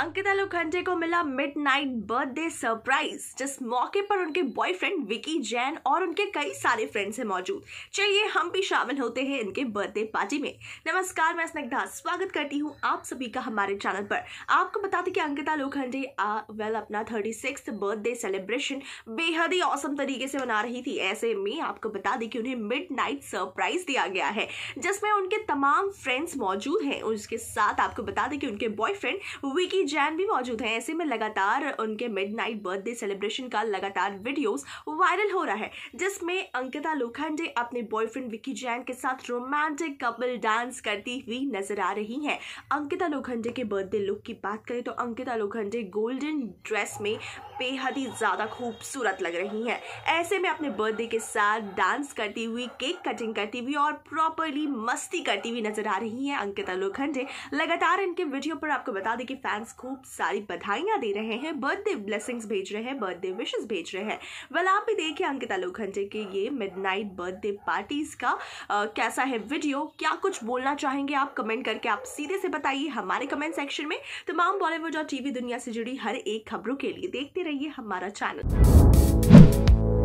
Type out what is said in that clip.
अंकिता लोखंडे को मिला midnight birthday surprise जिस मौके पर उनके बॉयफ्रेंड विकी जैन और उनके कई सारे फ्रेंड्स हैं मौजूद चलिए हम भी शामिल होते हैं इनके बर्थडे पार्टी में नमस्कार मैं स्निग्धा स्वागत करती हूँ आप सभी का हमारे चैनल पर आपको बता दें कि अंकिता लोखंडे वेल अपना थर्टी सिक्स बर्थडे सेलिब्रेशन बेहद ही औसम तरीके से मना रही थी ऐसे में आपको बता दें कि उन्हें मिड सरप्राइज दिया गया है जिसमें उनके तमाम फ्रेंड्स मौजूद हैं उसके साथ आपको बता दें कि उनके बॉयफ्रेंड विकी जैन भी मौजूद हैं ऐसे में लगातार उनके मिडनाइट बर्थडे सेलिब्रेशन का लगातार वीडियोस वायरल हो रहा है जिसमें अंकिता लोखंडे अपने बॉयफ्रेंड विक्की जैन के साथ रोमांटिक कपल डांस करती हुई नजर आ रही हैं अंकिता लोखंडे के बर्थडे लुक की बात करें तो अंकिता लोखंडे गोल्डन ड्रेस में बेहद ही ज़्यादा खूबसूरत लग रही हैं ऐसे में अपने बर्थडे के साथ डांस करती हुई केक कटिंग करती हुई और प्रॉपरली मस्ती करती हुई नजर आ रही हैं अंकिता लोखंडे लगातार इनके वीडियो पर आपको बता दें कि फैंस खूब सारी बधाइयाँ दे रहे हैं बर्थडे ब्लेसिंग्स भेज रहे हैं बर्थडे विशेज भेज रहे हैं वेल आप भी देखिए अंकिता लोखंडे के ये मिडनाइट बर्थडे पार्टीज़ का आ, कैसा है वीडियो क्या कुछ बोलना चाहेंगे आप कमेंट करके आप सीधे से बताइए हमारे कमेंट सेक्शन में तमाम बॉलीवुड और टीवी दुनिया से जुड़ी हर एक खबरों के लिए देखते रहिए हमारा चैनल